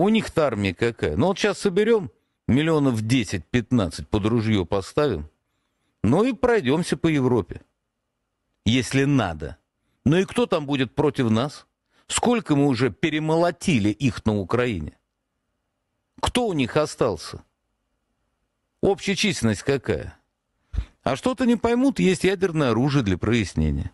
У них-то армия какая. Ну вот сейчас соберем, миллионов 10-15 под ружье поставим, ну и пройдемся по Европе, если надо. Ну и кто там будет против нас? Сколько мы уже перемолотили их на Украине? Кто у них остался? Общая численность какая? А что-то не поймут, есть ядерное оружие для прояснения.